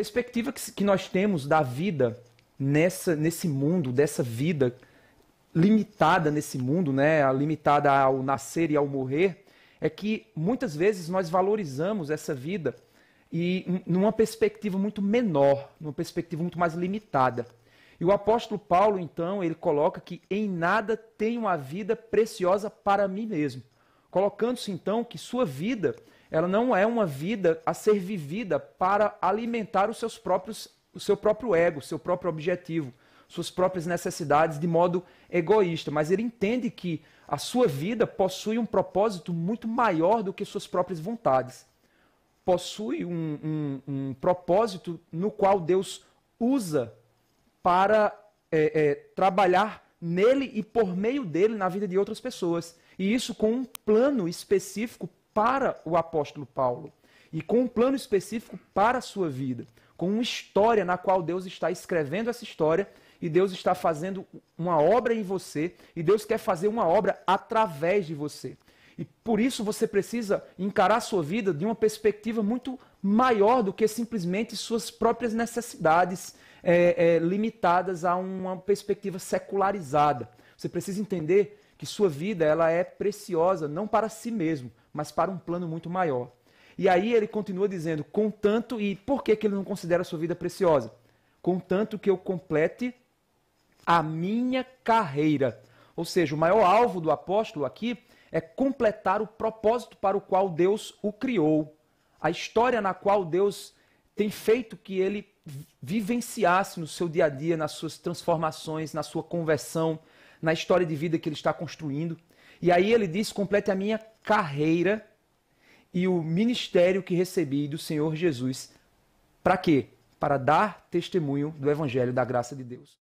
perspectiva que, que nós temos da vida nessa, nesse mundo, dessa vida limitada nesse mundo, né, limitada ao nascer e ao morrer, é que muitas vezes nós valorizamos essa vida e numa perspectiva muito menor, numa perspectiva muito mais limitada. E o apóstolo Paulo, então, ele coloca que em nada tenho a vida preciosa para mim mesmo, colocando-se então que sua vida ela não é uma vida a ser vivida para alimentar os seus próprios, o seu próprio ego, seu próprio objetivo, suas próprias necessidades de modo egoísta, mas ele entende que a sua vida possui um propósito muito maior do que suas próprias vontades. Possui um, um, um propósito no qual Deus usa para é, é, trabalhar nele e por meio dele na vida de outras pessoas. E isso com um plano específico para o apóstolo Paulo e com um plano específico para a sua vida, com uma história na qual Deus está escrevendo essa história e Deus está fazendo uma obra em você e Deus quer fazer uma obra através de você. E por isso você precisa encarar a sua vida de uma perspectiva muito maior do que simplesmente suas próprias necessidades é, é, limitadas a uma perspectiva secularizada. Você precisa entender que sua vida ela é preciosa não para si mesmo, mas para um plano muito maior. E aí ele continua dizendo, contanto, e por que, que ele não considera a sua vida preciosa? Contanto que eu complete a minha carreira. Ou seja, o maior alvo do apóstolo aqui é completar o propósito para o qual Deus o criou. A história na qual Deus tem feito que ele vivenciasse no seu dia a dia, nas suas transformações, na sua conversão, na história de vida que ele está construindo. E aí ele diz: complete a minha carreira e o ministério que recebi do Senhor Jesus. Para quê? Para dar testemunho do Evangelho da graça de Deus.